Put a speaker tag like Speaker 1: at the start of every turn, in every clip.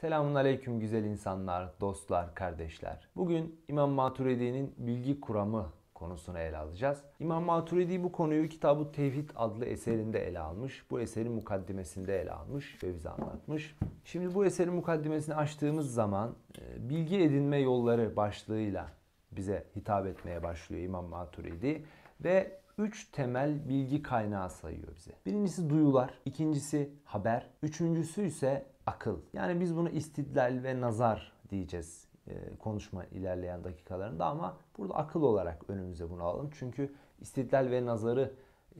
Speaker 1: Selamun aleyküm güzel insanlar, dostlar, kardeşler. Bugün İmam Maturidi'nin bilgi kuramı konusunu ele alacağız. İmam Maturidi bu konuyu kitabı Tevhid adlı eserinde ele almış. Bu eserin mukaddimesinde ele almış ve bize anlatmış. Şimdi bu eserin mukaddimesini açtığımız zaman e, bilgi edinme yolları başlığıyla bize hitap etmeye başlıyor İmam Maturidi ve üç temel bilgi kaynağı sayıyor bize. Birincisi duyular, ikincisi haber, üçüncüsü ise akıl. Yani biz bunu istidlal ve nazar diyeceğiz e, konuşma ilerleyen dakikalarında ama burada akıl olarak önümüze bunu alalım. Çünkü istidlal ve nazarı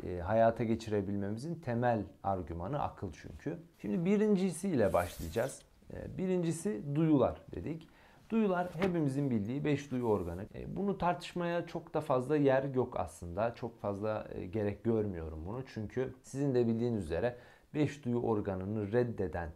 Speaker 1: e, hayata geçirebilmemizin temel argümanı akıl çünkü. Şimdi birincisiyle başlayacağız. E, birincisi duyular dedik. Duyular hepimizin bildiği beş duyu organı. bunu tartışmaya çok da fazla yer yok aslında. Çok fazla gerek görmüyorum bunu. Çünkü sizin de bildiğiniz üzere beş duyu organını reddeden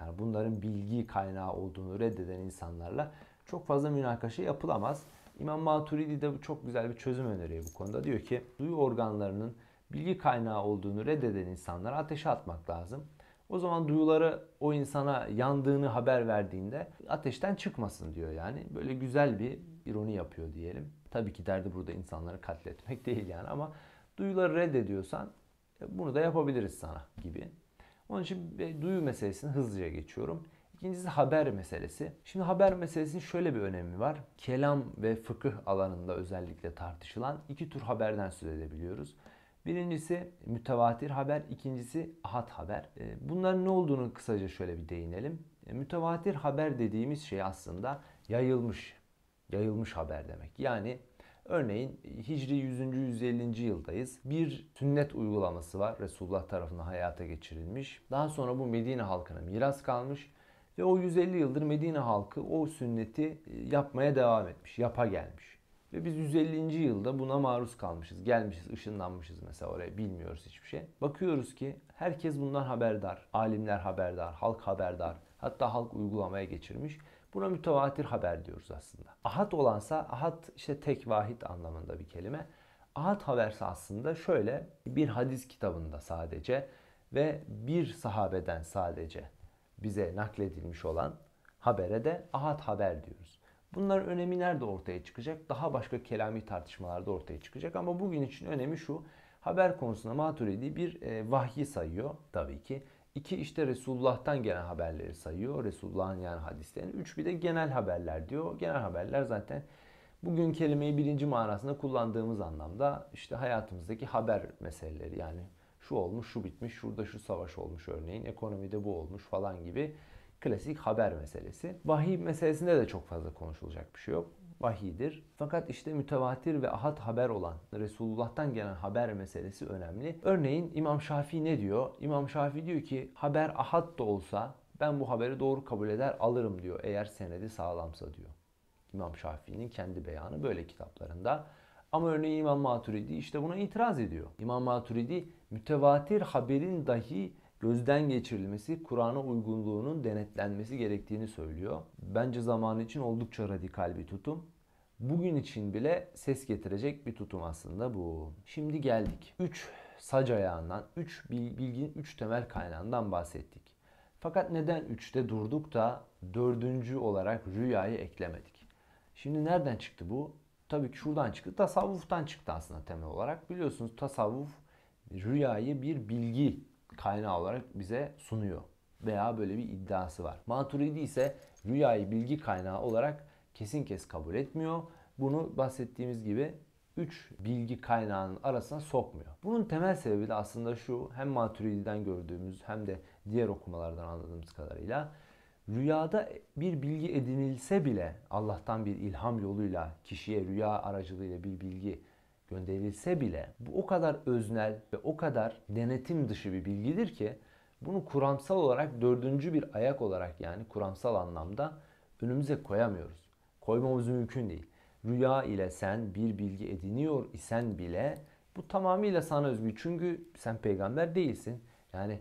Speaker 1: yani bunların bilgi kaynağı olduğunu reddeden insanlarla çok fazla münakaşa yapılamaz. İmam Maturidi de çok güzel bir çözüm öneriyor bu konuda. Diyor ki duyu organlarının bilgi kaynağı olduğunu reddeden insanlara ateşe atmak lazım. O zaman duyuları o insana yandığını haber verdiğinde ateşten çıkmasın diyor yani. Böyle güzel bir ironi yapıyor diyelim. Tabii ki derdi burada insanları katletmek değil yani ama duyuları reddediyorsan e, bunu da yapabiliriz sana gibi. Onun için duyu meselesini hızlıca geçiyorum. İkincisi haber meselesi. Şimdi haber meselesinin şöyle bir önemi var. Kelam ve fıkıh alanında özellikle tartışılan iki tür haberden söz edebiliyoruz. Birincisi mütevatir haber, ikincisi ahad haber. E, bunların ne olduğunu kısaca şöyle bir değinelim. E, mütevatir haber dediğimiz şey aslında yayılmış, yayılmış haber demek. Yani Örneğin Hicri 100. 150. yıldayız. Bir sünnet uygulaması var Resulullah tarafından hayata geçirilmiş. Daha sonra bu Medine halkına miras kalmış. Ve o 150 yıldır Medine halkı o sünneti e, yapmaya devam etmiş, yapa gelmiş. Ve biz 150. yılda buna maruz kalmışız. Gelmişiz, ışınlanmışız mesela oraya. Bilmiyoruz hiçbir şey. Bakıyoruz ki herkes bundan haberdar. Alimler haberdar, halk haberdar. Hatta halk uygulamaya geçirmiş. Buna mütevatir haber diyoruz aslında. Ahat olansa ahat işte tek vahid anlamında bir kelime. Ahat haberse aslında şöyle bir hadis kitabında sadece ve bir sahabeden sadece bize nakledilmiş olan habere de ahat haber diyoruz. Bunların önemi nerede ortaya çıkacak? Daha başka kelami tartışmalarda ortaya çıkacak ama bugün için önemi şu. Haber konusunda Maturidi bir e, vahyi sayıyor tabii ki. İki işte Resulullah'tan gelen haberleri sayıyor. Resulullah'ın yani hadislerini. Üç bir de genel haberler diyor. Genel haberler zaten bugün kelimeyi birinci manasında kullandığımız anlamda işte hayatımızdaki haber meseleleri yani şu olmuş, şu bitmiş, şurada şu savaş olmuş örneğin, ekonomide bu olmuş falan gibi klasik haber meselesi. Vahiy meselesinde de çok fazla konuşulacak bir şey yok vahidir. Fakat işte mütevatir ve ahad haber olan Resulullah'tan gelen haber meselesi önemli. Örneğin İmam Şafii ne diyor? İmam Şafii diyor ki haber ahad da olsa ben bu haberi doğru kabul eder alırım diyor eğer senedi sağlamsa diyor. İmam Şafii'nin kendi beyanı böyle kitaplarında. Ama örneğin İmam Maturidi işte buna itiraz ediyor. İmam Maturidi mütevatir haberin dahi gözden geçirilmesi, Kur'an'a uygunluğunun denetlenmesi gerektiğini söylüyor. Bence zaman için oldukça radikal bir tutum. Bugün için bile ses getirecek bir tutum aslında bu. Şimdi geldik. 3 sac ayağından, 3 bilginin 3 temel kaynağından bahsettik. Fakat neden 3'te durduk da 4. olarak rüyayı eklemedik? Şimdi nereden çıktı bu? Tabii ki şuradan çıktı. Tasavvuftan çıktı aslında temel olarak. Biliyorsunuz tasavvuf rüyayı bir bilgi kaynağı olarak bize sunuyor veya böyle bir iddiası var. Maturidi ise rüyayı bilgi kaynağı olarak kesin kes kabul etmiyor. Bunu bahsettiğimiz gibi 3 bilgi kaynağının arasına sokmuyor. Bunun temel sebebi de aslında şu hem Maturidi'den gördüğümüz hem de diğer okumalardan anladığımız kadarıyla rüyada bir bilgi edinilse bile Allah'tan bir ilham yoluyla kişiye rüya aracılığıyla bir bilgi gönderilse bile bu o kadar öznel ve o kadar denetim dışı bir bilgidir ki bunu kuramsal olarak dördüncü bir ayak olarak yani kuramsal anlamda önümüze koyamıyoruz. Koymamız mümkün değil. Rüya ile sen bir bilgi ediniyor isen bile bu tamamıyla sana özgü. Çünkü sen peygamber değilsin. Yani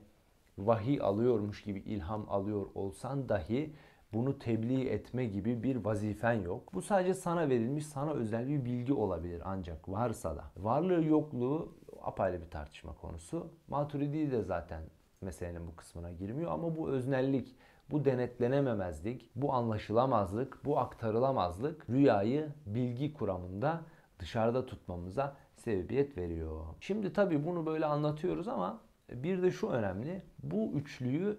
Speaker 1: vahiy alıyormuş gibi ilham alıyor olsan dahi bunu tebliğ etme gibi bir vazifen yok. Bu sadece sana verilmiş, sana özel bir bilgi olabilir ancak varsa da. Varlığı yokluğu apayrı bir tartışma konusu. Maturidi de zaten meselenin bu kısmına girmiyor ama bu öznellik, bu denetlenememezlik, bu anlaşılamazlık, bu aktarılamazlık rüyayı bilgi kuramında dışarıda tutmamıza sebebiyet veriyor. Şimdi tabii bunu böyle anlatıyoruz ama bir de şu önemli. Bu üçlüyü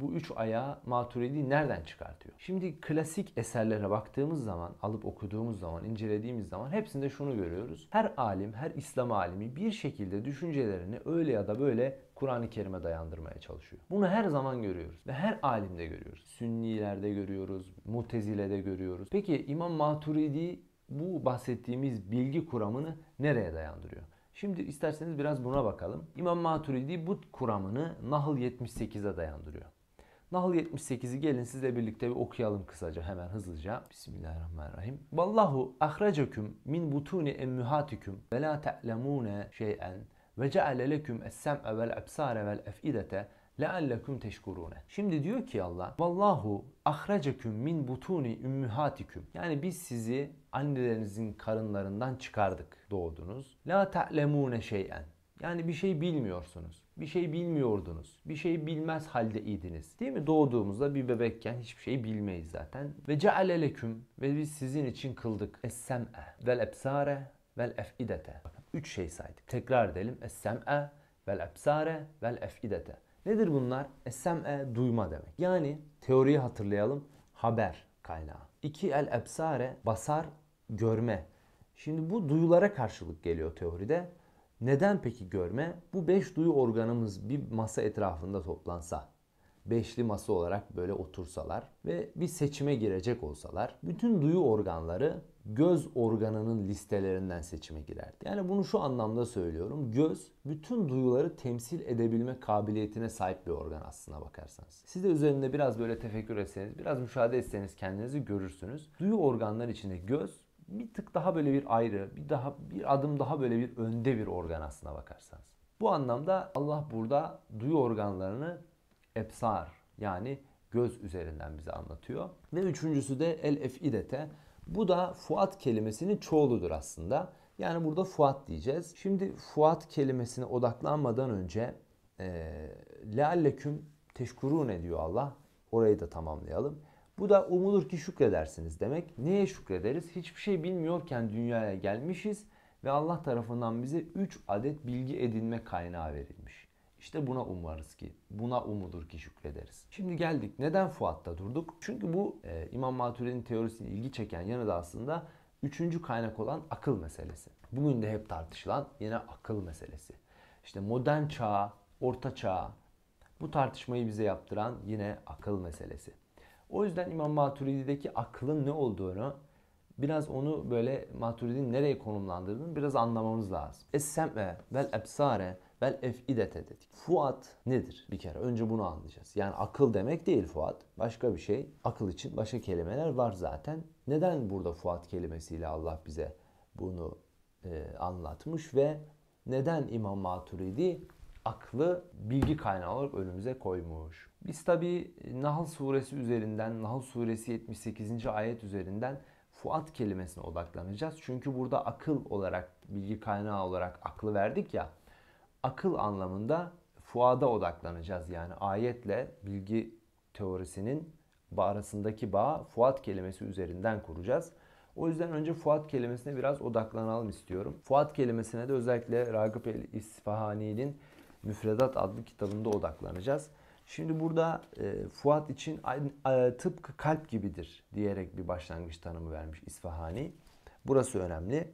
Speaker 1: bu üç ayağı Maturidi nereden çıkartıyor? Şimdi klasik eserlere baktığımız zaman, alıp okuduğumuz zaman, incelediğimiz zaman hepsinde şunu görüyoruz. Her alim, her İslam alimi bir şekilde düşüncelerini öyle ya da böyle Kur'an-ı Kerim'e dayandırmaya çalışıyor. Bunu her zaman görüyoruz ve her alimde görüyoruz. Sünnilerde görüyoruz, Mutezile'de görüyoruz. Peki İmam Maturidi bu bahsettiğimiz bilgi kuramını nereye dayandırıyor? Şimdi isterseniz biraz buna bakalım. İmam Maturidi bu kuramını Nahl 78'e dayandırıyor. Nahl 78'i gelin sizle birlikte bir okuyalım kısaca hemen hızlıca. Bismillahirrahmanirrahim. Vallahu ahracakum min butuni emmühatikum ve la te'lemune şey'en ve ceale leküm es-sem'e vel absare vel ef'idete leallekum teşkurune. Şimdi diyor ki Allah vallahu ahracakum min butuni ümmühatikum. Yani biz sizi annelerinizin karınlarından çıkardık doğdunuz. La te'lemune şey'en yani bir şey bilmiyorsunuz. Bir şey bilmiyordunuz. Bir şey bilmez halde idiniz. Değil mi? Doğduğumuzda bir bebekken hiçbir şey bilmeyiz zaten. Ve ceale ve biz sizin için kıldık. Es-sem'e vel ebsare vel ef'idete. Üç şey saydık. Tekrar edelim. Es-sem'e vel ebsare vel ef'idete. Nedir bunlar? Es-sem'e duyma demek. Yani teoriyi hatırlayalım. Haber kaynağı. İki el ebsare basar görme. Şimdi bu duyulara karşılık geliyor teoride. Neden peki görme? Bu beş duyu organımız bir masa etrafında toplansa, beşli masa olarak böyle otursalar ve bir seçime girecek olsalar bütün duyu organları göz organının listelerinden seçime girerdi. Yani bunu şu anlamda söylüyorum. Göz bütün duyuları temsil edebilme kabiliyetine sahip bir organ aslına bakarsanız. Siz de üzerinde biraz böyle tefekkür etseniz, biraz müşahede etseniz kendinizi görürsünüz. Duyu organları içinde göz bir tık daha böyle bir ayrı, bir daha bir adım daha böyle bir önde bir organ aslına bakarsanız. Bu anlamda Allah burada duyu organlarını ebsar yani göz üzerinden bize anlatıyor. Ve üçüncüsü de el efidete. Bu da Fuat kelimesinin çoğuludur aslında. Yani burada Fuat diyeceğiz. Şimdi Fuat kelimesine odaklanmadan önce e, lealleküm teşkurun ediyor Allah. Orayı da tamamlayalım. Bu da umulur ki şükredersiniz demek. Neye şükrederiz? Hiçbir şey bilmiyorken dünyaya gelmişiz ve Allah tarafından bize 3 adet bilgi edinme kaynağı verilmiş. İşte buna umarız ki, buna umudur ki şükrederiz. Şimdi geldik. Neden Fuat'ta durduk? Çünkü bu e, İmam Maturidi'nin teorisini ilgi çeken yanı da aslında üçüncü kaynak olan akıl meselesi. Bugün de hep tartışılan yine akıl meselesi. İşte modern çağ, orta çağ bu tartışmayı bize yaptıran yine akıl meselesi. O yüzden İmam Maturidi'deki aklın ne olduğunu biraz onu böyle Maturidi'nin nereye konumlandırdığını biraz anlamamız lazım. Es-sem'e vel ebsare vel ef'idete dedik. Fuat nedir bir kere? Önce bunu anlayacağız. Yani akıl demek değil Fuat. Başka bir şey. Akıl için başka kelimeler var zaten. Neden burada Fuat kelimesiyle Allah bize bunu e, anlatmış ve neden İmam Maturidi aklı bilgi kaynağı olarak önümüze koymuş? Biz tabi e, Nahl suresi üzerinden, Nahl suresi 78. ayet üzerinden Fuat kelimesine odaklanacağız. Çünkü burada akıl olarak, bilgi kaynağı olarak aklı verdik ya. Akıl anlamında Fuad'a odaklanacağız. Yani ayetle bilgi teorisinin arasındaki bağ Fuat kelimesi üzerinden kuracağız. O yüzden önce Fuat kelimesine biraz odaklanalım istiyorum. Fuat kelimesine de özellikle Ragıp el İsfahani'nin Müfredat adlı kitabında odaklanacağız. Şimdi burada e, Fuat için e, tıpkı kalp gibidir diyerek bir başlangıç tanımı vermiş İsfahani. Burası önemli.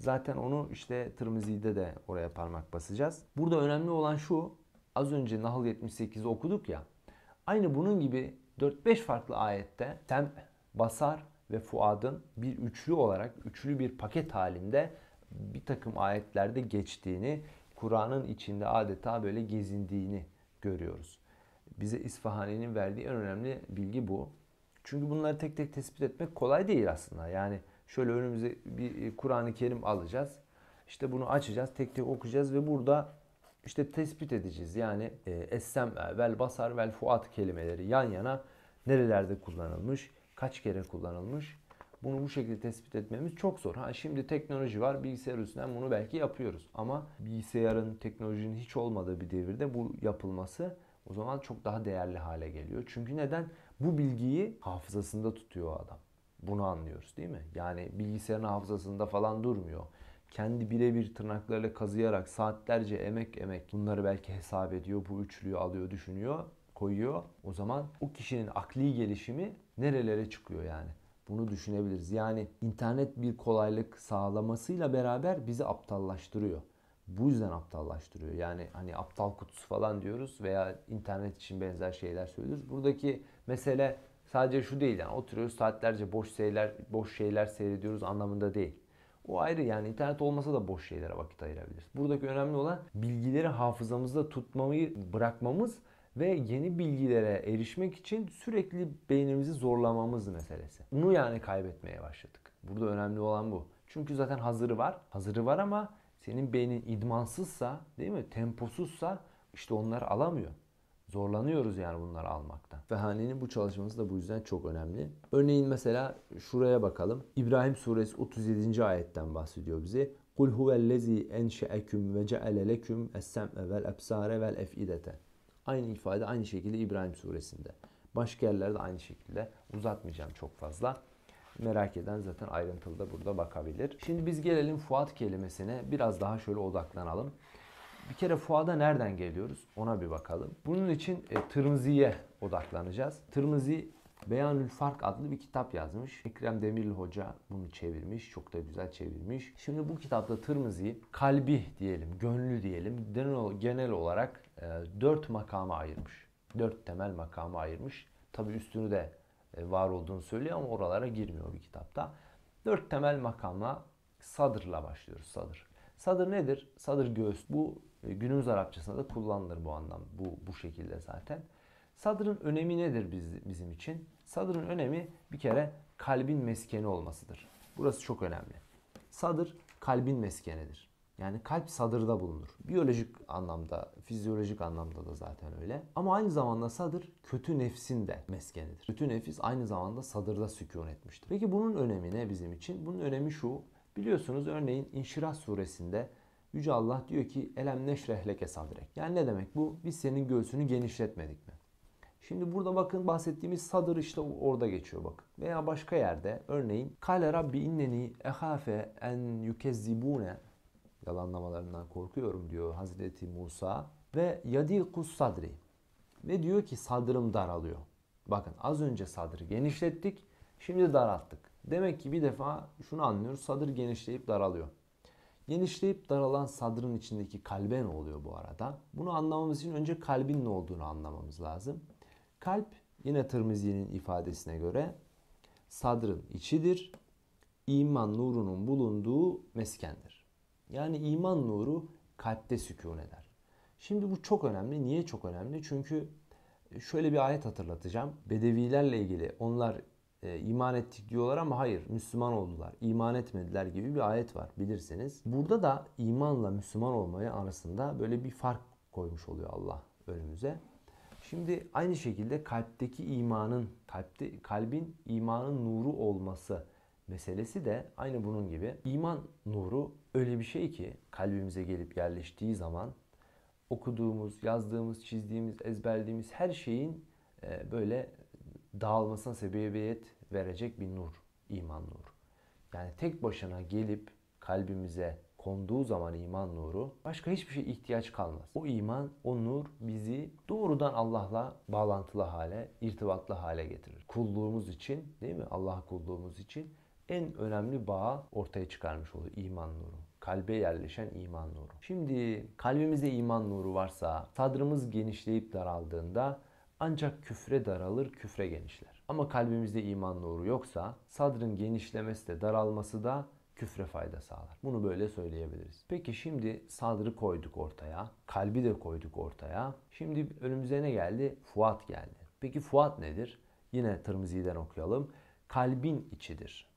Speaker 1: Zaten onu işte Tırmızı'da de oraya parmak basacağız. Burada önemli olan şu. Az önce Nahl 78'i okuduk ya. Aynı bunun gibi 4-5 farklı ayette Tem, Basar ve Fuad'ın bir üçlü olarak, üçlü bir paket halinde bir takım ayetlerde geçtiğini, Kur'an'ın içinde adeta böyle gezindiğini görüyoruz. Bize İsfahani'nin verdiği en önemli bilgi bu. Çünkü bunları tek tek tespit etmek kolay değil aslında. Yani şöyle önümüze bir e, Kur'an-ı Kerim alacağız. İşte bunu açacağız, tek tek okuyacağız ve burada işte tespit edeceğiz. Yani e, essem e, vel basar vel fuat kelimeleri yan yana nerelerde kullanılmış, kaç kere kullanılmış. Bunu bu şekilde tespit etmemiz çok zor. Ha şimdi teknoloji var. Bilgisayar üstünden bunu belki yapıyoruz. Ama bilgisayarın, teknolojinin hiç olmadığı bir devirde bu yapılması o zaman çok daha değerli hale geliyor. Çünkü neden? Bu bilgiyi hafızasında tutuyor o adam. Bunu anlıyoruz değil mi? Yani bilgisayarın hafızasında falan durmuyor. Kendi birebir tırnaklarıyla kazıyarak saatlerce emek emek bunları belki hesap ediyor. Bu üçlüyü alıyor, düşünüyor, koyuyor. O zaman o kişinin akli gelişimi nerelere çıkıyor yani? Bunu düşünebiliriz. Yani internet bir kolaylık sağlamasıyla beraber bizi aptallaştırıyor bu yüzden aptallaştırıyor. Yani hani aptal kutusu falan diyoruz veya internet için benzer şeyler söylüyoruz. Buradaki mesele sadece şu değil yani oturuyoruz saatlerce boş şeyler boş şeyler seyrediyoruz anlamında değil. O ayrı yani internet olmasa da boş şeylere vakit ayırabiliriz. Buradaki önemli olan bilgileri hafızamızda tutmamayı bırakmamız ve yeni bilgilere erişmek için sürekli beynimizi zorlamamız meselesi. Bunu yani kaybetmeye başladık. Burada önemli olan bu. Çünkü zaten hazırı var. Hazırı var ama senin beynin idmansızsa değil mi? Temposuzsa işte onlar alamıyor. Zorlanıyoruz yani bunları almaktan. Fehane'nin bu çalışması da bu yüzden çok önemli. Örneğin mesela şuraya bakalım. İbrahim suresi 37. ayetten bahsediyor bize. Kul huvellezî enşe'eküm ve ce'ele leküm es-sem'e vel ebsâre vel ef'idete. Aynı ifade aynı şekilde İbrahim suresinde. Başka yerlerde aynı şekilde uzatmayacağım çok fazla. Merak eden zaten ayrıntılı da burada bakabilir. Şimdi biz gelelim Fuat kelimesine biraz daha şöyle odaklanalım. Bir kere fuada nereden geliyoruz ona bir bakalım. Bunun için e, Tırmızı'ya odaklanacağız. Tırmızı Beyanül Fark adlı bir kitap yazmış. Ekrem Demirli Hoca bunu çevirmiş. Çok da güzel çevirmiş. Şimdi bu kitapta Tırmızı'yı kalbi diyelim, gönlü diyelim genel olarak e, dört makama ayırmış. Dört temel makama ayırmış. Tabi üstünü de e, var olduğunu söylüyor ama oralara girmiyor bir kitapta. Dört temel makamla sadırla başlıyoruz sadır. Sadır nedir? Sadır göğüs. Bu e, günümüz Arapçasında da kullanılır bu anlam. Bu, bu şekilde zaten. Sadırın önemi nedir biz, bizim için? Sadırın önemi bir kere kalbin meskeni olmasıdır. Burası çok önemli. Sadır kalbin meskenidir. Yani kalp sadırda bulunur. Biyolojik anlamda, fizyolojik anlamda da zaten öyle. Ama aynı zamanda sadır kötü nefsin de meskenidir. Kötü nefis aynı zamanda sadırda sükun etmiştir. Peki bunun önemi ne bizim için? Bunun önemi şu. Biliyorsunuz örneğin İnşirah suresinde Yüce Allah diyor ki elem neşrehleke sadrek. Yani ne demek bu? Biz senin göğsünü genişletmedik mi? Şimdi burada bakın bahsettiğimiz sadır işte orada geçiyor bak. Veya başka yerde örneğin Kale Rabbi inneni ehafe en yükezzibune Yalanlamalarından korkuyorum diyor Hazreti Musa. Ve yadikus sadri. Ve diyor ki sadrım daralıyor. Bakın az önce sadrı genişlettik. Şimdi daralttık. Demek ki bir defa şunu anlıyoruz. Sadır genişleyip daralıyor. Genişleyip daralan sadrın içindeki kalbe ne oluyor bu arada? Bunu anlamamız için önce kalbin ne olduğunu anlamamız lazım. Kalp yine Tirmizi'nin ifadesine göre sadrın içidir. İman nurunun bulunduğu meskendir. Yani iman nuru kalpte sükun eder. Şimdi bu çok önemli. Niye çok önemli? Çünkü şöyle bir ayet hatırlatacağım. Bedevilerle ilgili onlar e, iman ettik diyorlar ama hayır Müslüman oldular. İman etmediler gibi bir ayet var bilirsiniz. Burada da imanla Müslüman olmaya arasında böyle bir fark koymuş oluyor Allah önümüze. Şimdi aynı şekilde kalpteki imanın, kalpte, kalbin imanın nuru olması meselesi de aynı bunun gibi. İman nuru öyle bir şey ki kalbimize gelip yerleştiği zaman okuduğumuz, yazdığımız, çizdiğimiz, ezberlediğimiz her şeyin e, böyle dağılmasına sebebiyet verecek bir nur, iman nuru. Yani tek başına gelip kalbimize konduğu zaman iman nuru başka hiçbir şey ihtiyaç kalmaz. O iman, o nur bizi doğrudan Allah'la bağlantılı hale, irtibatlı hale getirir. Kulluğumuz için değil mi? Allah kulluğumuz için en önemli bağı ortaya çıkarmış oluyor iman nuru kalbe yerleşen iman nuru. Şimdi kalbimizde iman nuru varsa sadrımız genişleyip daraldığında ancak küfre daralır, küfre genişler. Ama kalbimizde iman nuru yoksa sadrın genişlemesi de daralması da küfre fayda sağlar. Bunu böyle söyleyebiliriz. Peki şimdi sadrı koyduk ortaya, kalbi de koyduk ortaya. Şimdi önümüze ne geldi? Fuat geldi. Peki Fuat nedir? Yine Tirmizi'den okuyalım. Kalbin içidir.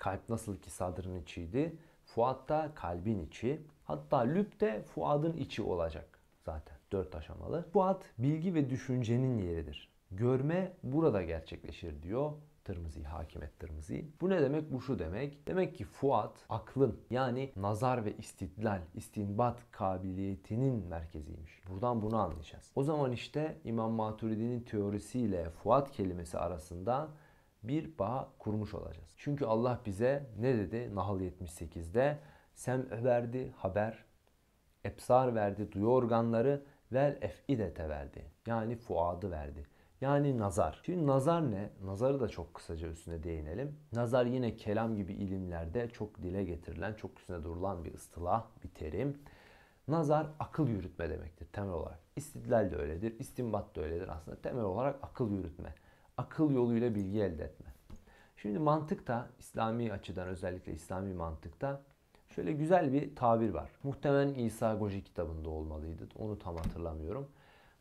Speaker 1: Kalp nasıl ki sadrın içiydi. Fuat da kalbin içi. Hatta lüp de Fuad'ın içi olacak zaten. Dört aşamalı. Fuat bilgi ve düşüncenin yeridir. Görme burada gerçekleşir diyor Tırmızı, hakimet Tırmızı. Bu ne demek? Bu şu demek. Demek ki Fuat aklın yani nazar ve istidlal, istinbat kabiliyetinin merkeziymiş. Buradan bunu anlayacağız. O zaman işte İmam Maturidi'nin teorisiyle Fuat kelimesi arasında bir bağ kurmuş olacağız. Çünkü Allah bize ne dedi Nahl 78'de? Sem verdi haber, epsar verdi duyu organları, vel efidete verdi. Yani fuadı verdi. Yani nazar. Şimdi nazar ne? Nazarı da çok kısaca üstüne değinelim. Nazar yine kelam gibi ilimlerde çok dile getirilen, çok üstüne durulan bir ıstılah, bir terim. Nazar akıl yürütme demektir temel olarak. İstidlal de öyledir, istimbat da öyledir aslında. Temel olarak akıl yürütme akıl yoluyla bilgi elde etme. Şimdi mantıkta, İslami açıdan özellikle İslami mantıkta şöyle güzel bir tabir var. Muhtemelen İsa Goji kitabında olmalıydı. Onu tam hatırlamıyorum.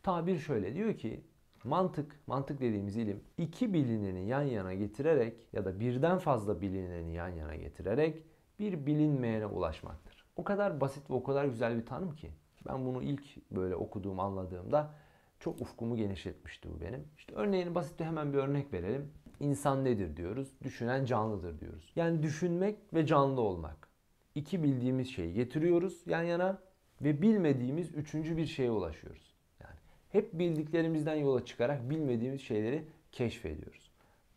Speaker 1: Tabir şöyle diyor ki mantık, mantık dediğimiz ilim iki bilineni yan yana getirerek ya da birden fazla bilineni yan yana getirerek bir bilinmeyene ulaşmaktır. O kadar basit ve o kadar güzel bir tanım ki ben bunu ilk böyle okuduğum, anladığımda çok ufkumu genişletmişti bu benim. İşte örneğin basit bir hemen bir örnek verelim. İnsan nedir diyoruz? Düşünen canlıdır diyoruz. Yani düşünmek ve canlı olmak. İki bildiğimiz şeyi getiriyoruz yan yana ve bilmediğimiz üçüncü bir şeye ulaşıyoruz. Yani hep bildiklerimizden yola çıkarak bilmediğimiz şeyleri keşfediyoruz.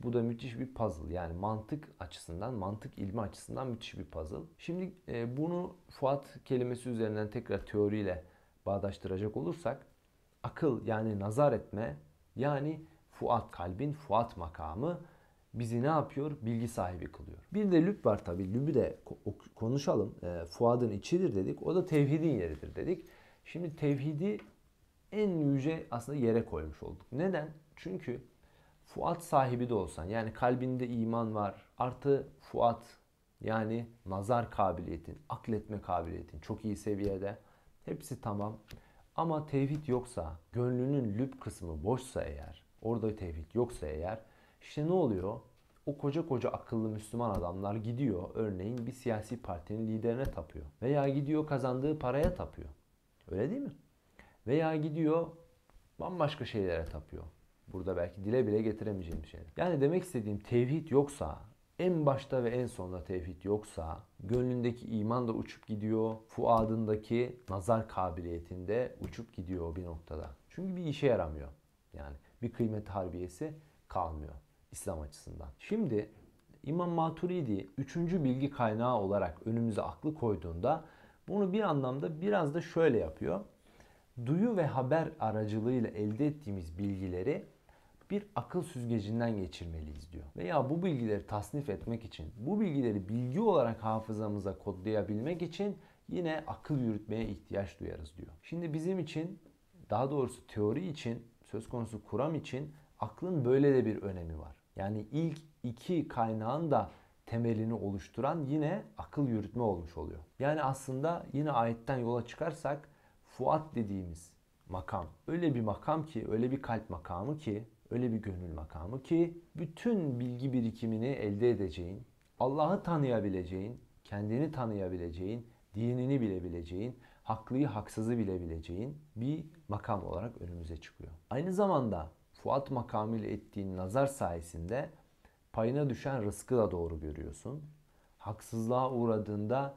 Speaker 1: Bu da müthiş bir puzzle. Yani mantık açısından, mantık ilmi açısından müthiş bir puzzle. Şimdi e, bunu Fuat kelimesi üzerinden tekrar teoriyle bağdaştıracak olursak akıl yani nazar etme yani fuat kalbin fuat makamı bizi ne yapıyor? Bilgi sahibi kılıyor. Bir de lüb var tabi. Lübü de konuşalım. Ee, fuadın içidir dedik. O da tevhidin yeridir dedik. Şimdi tevhidi en yüce aslında yere koymuş olduk. Neden? Çünkü fuat sahibi de olsan yani kalbinde iman var artı fuat yani nazar kabiliyetin, akletme kabiliyetin çok iyi seviyede. Hepsi tamam. Ama tevhid yoksa, gönlünün lüb kısmı boşsa eğer, orada tevhid yoksa eğer, işte ne oluyor? O koca koca akıllı Müslüman adamlar gidiyor örneğin bir siyasi partinin liderine tapıyor. Veya gidiyor kazandığı paraya tapıyor. Öyle değil mi? Veya gidiyor bambaşka şeylere tapıyor. Burada belki dile bile getiremeyeceğim şeyler. Yani demek istediğim tevhid yoksa en başta ve en sonda tevhid yoksa gönlündeki iman da uçup gidiyor. Fuadındaki nazar kabiliyetinde uçup gidiyor bir noktada. Çünkü bir işe yaramıyor. Yani bir kıymet harbiyesi kalmıyor İslam açısından. Şimdi İmam Maturidi üçüncü bilgi kaynağı olarak önümüze aklı koyduğunda bunu bir anlamda biraz da şöyle yapıyor. Duyu ve haber aracılığıyla elde ettiğimiz bilgileri bir akıl süzgecinden geçirmeliyiz diyor. Veya bu bilgileri tasnif etmek için, bu bilgileri bilgi olarak hafızamıza kodlayabilmek için yine akıl yürütmeye ihtiyaç duyarız diyor. Şimdi bizim için daha doğrusu teori için, söz konusu kuram için aklın böyle de bir önemi var. Yani ilk iki kaynağın da temelini oluşturan yine akıl yürütme olmuş oluyor. Yani aslında yine ayetten yola çıkarsak Fuat dediğimiz makam öyle bir makam ki, öyle bir kalp makamı ki Öyle bir gönül makamı ki bütün bilgi birikimini elde edeceğin, Allah'ı tanıyabileceğin, kendini tanıyabileceğin, dinini bilebileceğin, haklıyı haksızı bilebileceğin bir makam olarak önümüze çıkıyor. Aynı zamanda Fuat makamıyla ettiğin nazar sayesinde payına düşen rızkı da doğru görüyorsun. Haksızlığa uğradığında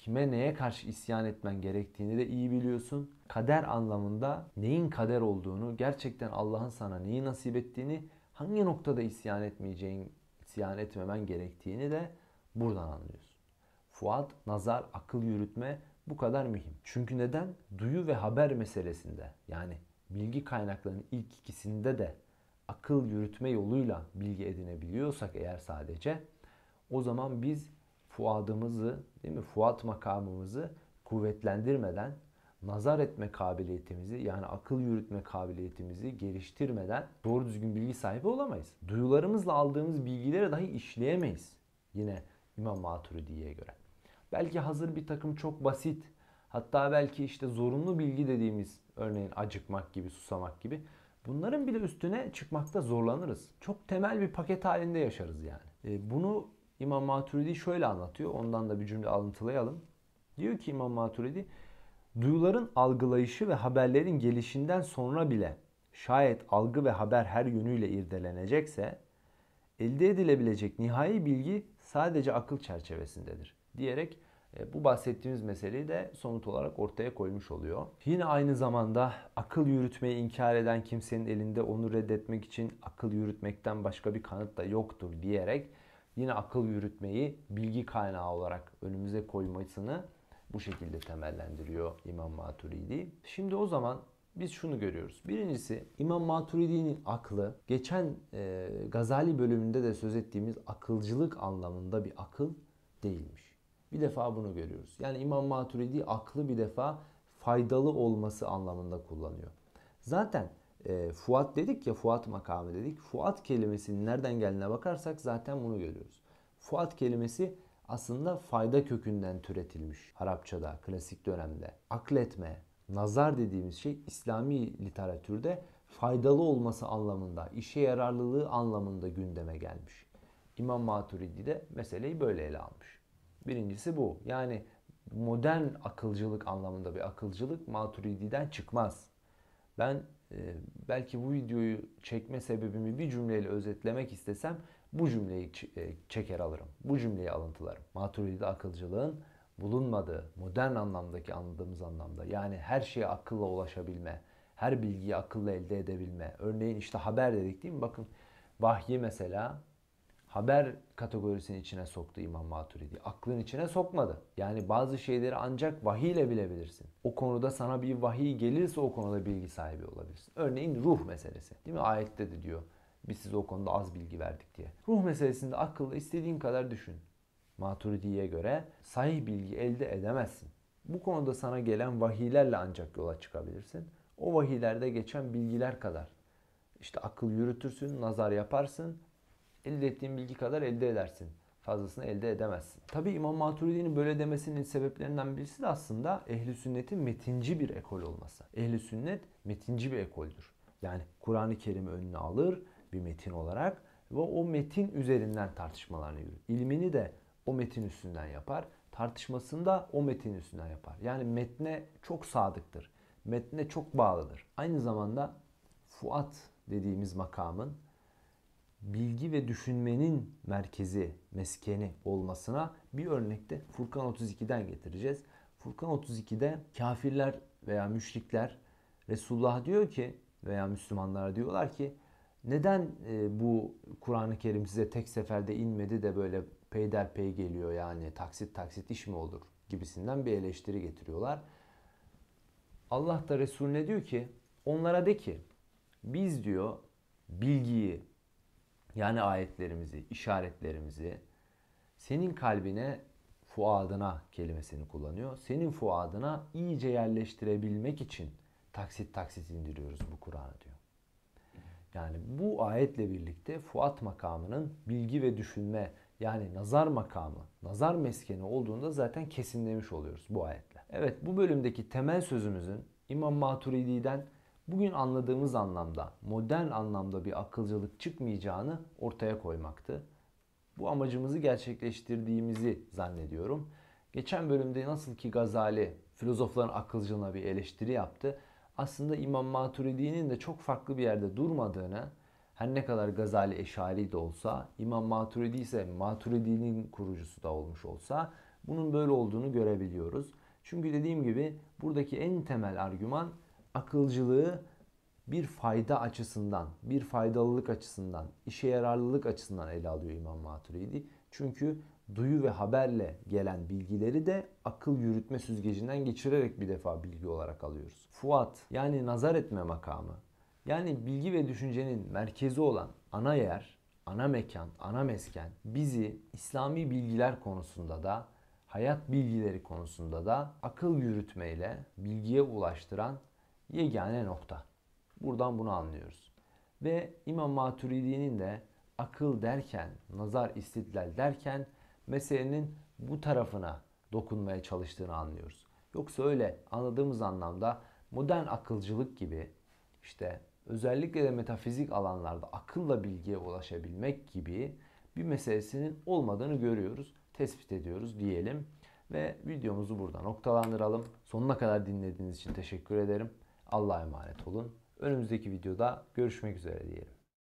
Speaker 1: kime neye karşı isyan etmen gerektiğini de iyi biliyorsun. Kader anlamında neyin kader olduğunu, gerçekten Allah'ın sana neyi nasip ettiğini, hangi noktada isyan etmeyeceğin, isyan etmemen gerektiğini de buradan anlıyorsun. Fuat, nazar, akıl yürütme bu kadar mühim. Çünkü neden? Duyu ve haber meselesinde yani bilgi kaynaklarının ilk ikisinde de akıl yürütme yoluyla bilgi edinebiliyorsak eğer sadece o zaman biz fuadımızı, değil mi? Fuat makamımızı kuvvetlendirmeden, nazar etme kabiliyetimizi yani akıl yürütme kabiliyetimizi geliştirmeden doğru düzgün bilgi sahibi olamayız. Duyularımızla aldığımız bilgilere dahi işleyemeyiz. Yine İmam Maturidi'ye göre. Belki hazır bir takım çok basit hatta belki işte zorunlu bilgi dediğimiz örneğin acıkmak gibi susamak gibi bunların bile üstüne çıkmakta zorlanırız. Çok temel bir paket halinde yaşarız yani. E, bunu İmam Maturidi şöyle anlatıyor. Ondan da bir cümle alıntılayalım. Diyor ki İmam Maturidi duyuların algılayışı ve haberlerin gelişinden sonra bile şayet algı ve haber her yönüyle irdelenecekse elde edilebilecek nihai bilgi sadece akıl çerçevesindedir diyerek e, bu bahsettiğimiz meseleyi de somut olarak ortaya koymuş oluyor. Yine aynı zamanda akıl yürütmeyi inkar eden kimsenin elinde onu reddetmek için akıl yürütmekten başka bir kanıt da yoktur diyerek yine akıl yürütmeyi bilgi kaynağı olarak önümüze koymasını bu şekilde temellendiriyor İmam Maturidi. Şimdi o zaman biz şunu görüyoruz. Birincisi İmam Maturidi'nin aklı geçen e, Gazali bölümünde de söz ettiğimiz akılcılık anlamında bir akıl değilmiş. Bir defa bunu görüyoruz. Yani İmam Maturidi aklı bir defa faydalı olması anlamında kullanıyor. Zaten e, Fuat dedik ya Fuat makamı dedik. Fuat kelimesinin nereden geldiğine bakarsak zaten bunu görüyoruz. Fuat kelimesi aslında fayda kökünden türetilmiş Arapçada klasik dönemde. Akletme, nazar dediğimiz şey İslami literatürde faydalı olması anlamında, işe yararlılığı anlamında gündeme gelmiş. İmam Maturidi de meseleyi böyle ele almış. Birincisi bu. Yani modern akılcılık anlamında bir akılcılık Maturidi'den çıkmaz. Ben e, belki bu videoyu çekme sebebimi bir cümleyle özetlemek istesem bu cümleyi e, çeker alırım. Bu cümleyi alıntılarım. Maturidi akılcılığın bulunmadığı, modern anlamdaki anladığımız anlamda yani her şeye akılla ulaşabilme, her bilgiyi akılla elde edebilme. Örneğin işte haber dedik değil mi? Bakın vahyi mesela haber kategorisinin içine soktu İmam Maturidi. Aklın içine sokmadı. Yani bazı şeyleri ancak vahiy ile bilebilirsin. O konuda sana bir vahiy gelirse o konuda bilgi sahibi olabilirsin. Örneğin ruh meselesi. Değil mi? Ayette de diyor. Biz size o konuda az bilgi verdik diye. Ruh meselesinde akıllı istediğin kadar düşün. Maturidi'ye göre sahih bilgi elde edemezsin. Bu konuda sana gelen vahiylerle ancak yola çıkabilirsin. O vahiylerde geçen bilgiler kadar. İşte akıl yürütürsün, nazar yaparsın elde ettiğin bilgi kadar elde edersin. Fazlasını elde edemezsin. Tabi İmam Maturidi'nin böyle demesinin sebeplerinden birisi de aslında ehli sünnetin metinci bir ekol olması. Ehli sünnet metinci bir ekoldür. Yani Kur'an-ı Kerim'i önüne alır bir metin olarak ve o metin üzerinden tartışmalarını yürür. İlmini de o metin üstünden yapar. Tartışmasını da o metin üstünden yapar. Yani metne çok sadıktır. Metne çok bağlıdır. Aynı zamanda Fuat dediğimiz makamın bilgi ve düşünmenin merkezi, meskeni olmasına bir örnekte Furkan 32'den getireceğiz. Furkan 32'de kafirler veya müşrikler Resulullah diyor ki veya Müslümanlar diyorlar ki neden e, bu Kur'an-ı Kerim size tek seferde inmedi de böyle peyderpey geliyor yani taksit taksit iş mi olur gibisinden bir eleştiri getiriyorlar. Allah da Resulüne diyor ki onlara de ki biz diyor bilgiyi, yani ayetlerimizi, işaretlerimizi senin kalbine, fuadına kelimesini kullanıyor. Senin fuadına iyice yerleştirebilmek için taksit taksit indiriyoruz bu Kur'an'ı diyor. Yani bu ayetle birlikte Fuat makamının bilgi ve düşünme yani nazar makamı, nazar meskeni olduğunda zaten kesinlemiş oluyoruz bu ayetle. Evet bu bölümdeki temel sözümüzün İmam Maturidi'den bugün anladığımız anlamda, modern anlamda bir akılcılık çıkmayacağını ortaya koymaktı. Bu amacımızı gerçekleştirdiğimizi zannediyorum. Geçen bölümde nasıl ki Gazali filozofların akılcılığına bir eleştiri yaptı. Aslında İmam Maturidi'nin de çok farklı bir yerde durmadığını, her ne kadar Gazali Eşari de olsa, İmam Maturidi ise Maturidi'nin kurucusu da olmuş olsa bunun böyle olduğunu görebiliyoruz. Çünkü dediğim gibi buradaki en temel argüman akılcılığı bir fayda açısından, bir faydalılık açısından, işe yararlılık açısından ele alıyor İmam Maturidi. Çünkü duyu ve haberle gelen bilgileri de akıl yürütme süzgecinden geçirerek bir defa bilgi olarak alıyoruz. Fuat yani nazar etme makamı yani bilgi ve düşüncenin merkezi olan ana yer, ana mekan, ana mesken bizi İslami bilgiler konusunda da hayat bilgileri konusunda da akıl yürütmeyle bilgiye ulaştıran yegane nokta. Buradan bunu anlıyoruz. Ve İmam Maturidi'nin de akıl derken, nazar istidlal derken meselenin bu tarafına dokunmaya çalıştığını anlıyoruz. Yoksa öyle anladığımız anlamda modern akılcılık gibi işte özellikle de metafizik alanlarda akılla bilgiye ulaşabilmek gibi bir meselesinin olmadığını görüyoruz, tespit ediyoruz diyelim. Ve videomuzu burada noktalandıralım. Sonuna kadar dinlediğiniz için teşekkür ederim. Allah'a emanet olun. Önümüzdeki videoda görüşmek üzere diyelim.